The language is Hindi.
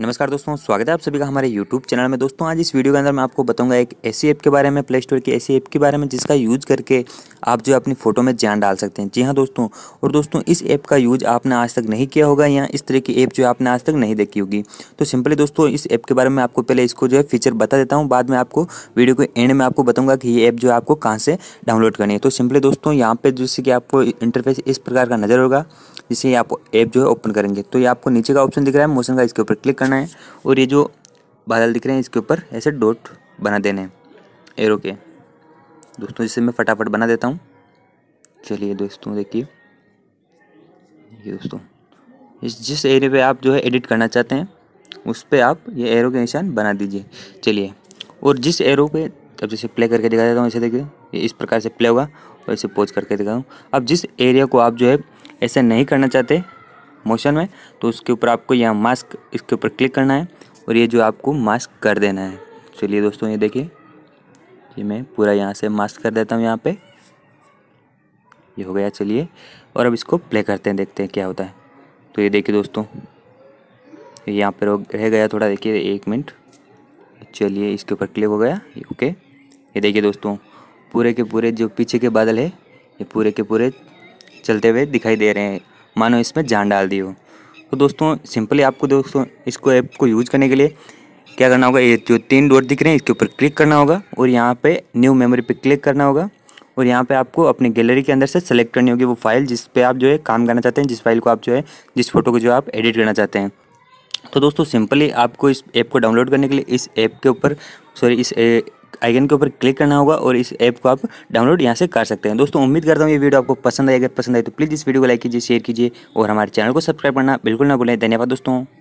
नमस्कार दोस्तों स्वागत है आप सभी का हमारे यूट्यूब चैनल में दोस्तों आज इस वीडियो के अंदर मैं आपको बताऊंगा एक ऐसी ऐप के बारे में प्ले स्टोर की ऐसी ऐप के बारे में जिसका यूज करके आप जो अपनी फ़ोटो में जान डाल सकते हैं जी हाँ दोस्तों और दोस्तों इस ऐप का यूज़ आपने आज तक नहीं किया होगा या इस तरह की ऐप जो आपने आज तक नहीं देखी होगी तो सिंपली दोस्तों इस ऐप के बारे में आपको पहले इसको जो है फीचर बता देता हूँ बाद में आपको वीडियो के एंड में आपको बताऊँगा कि ये ऐप जो आपको कहाँ से डाउनलोड करनी है तो सिंपली दोस्तों यहाँ पर जैसे कि आपको इंटरफेस इस प्रकार का नज़र होगा जिससे आप ऐप जो है ओपन करेंगे तो ये आपको नीचे का ऑप्शन दिख रहा है मोशन का इसके ऊपर क्लिक करना है और ये जो बादल दिख रहे हैं इसके ऊपर ऐसे डॉट बना देने हैं एरो के दोस्तों इसे मैं फटाफट बना देता हूँ चलिए दोस्तों देखिए ये दोस्तों इस जिस एरिया पे आप जो है एडिट करना चाहते हैं उस पर आप ये एरो के निशान बना दीजिए चलिए और जिस एरो पे अब जैसे प्ले करके दिखा देता हूँ ऐसे देखिए ये इस प्रकार से प्ले होगा और इसे पोज करके दिखा हूँ अब जिस एरिया को आप जो है ऐसे नहीं करना चाहते मोशन में तो उसके ऊपर आपको यहाँ मास्क इसके ऊपर क्लिक करना है और ये जो आपको मास्क कर देना है चलिए दोस्तों ये देखिए ये मैं पूरा यहाँ से मास्क कर देता हूँ यहाँ पे ये हो गया चलिए और अब इसको प्ले करते हैं देखते हैं क्या होता है तो ये देखिए दोस्तों यहाँ पर रह गया थोड़ा देखिए एक मिनट चलिए इसके ऊपर क्लिक हो गया ओके ये देखिए दोस्तों पूरे के पूरे जो पीछे के बादल है ये पूरे के पूरे चलते हुए दिखाई दे रहे हैं मानो इसमें जान डाल दी हो तो दोस्तों सिंपली आपको दोस्तों इसको ऐप को यूज करने के लिए क्या करना होगा ये जो तीन डॉट दिख रहे हैं इसके ऊपर क्लिक करना होगा और यहाँ पे न्यू मेमोरी पे क्लिक करना होगा और यहाँ पे आपको अपने गैलरी के अंदर से सेलेक्ट करनी होगी वो फाइल जिस पे आप जो है काम करना चाहते हैं जिस फाइल को आप जो है जिस फोटो को जो आप एडिट करना चाहते हैं तो दोस्तों सिंपली आपको इस ऐप को डाउनलोड करने के लिए इस ऐप के ऊपर सॉरी इस आइकन के ऊपर क्लिक करना होगा और इस ऐप को आप डाउनलोड यहाँ से कर सकते हैं दोस्तों उम्मीद करता हूँ ये वीडियो आपको पसंद आएगा पसंद आए तो प्लीज़ इस वीडियो को लाइक कीजिए शेयर कीजिए और हमारे चैनल को सब्सक्राइब करना बिल्कुल ना भूलें धन्यवाद दोस्तों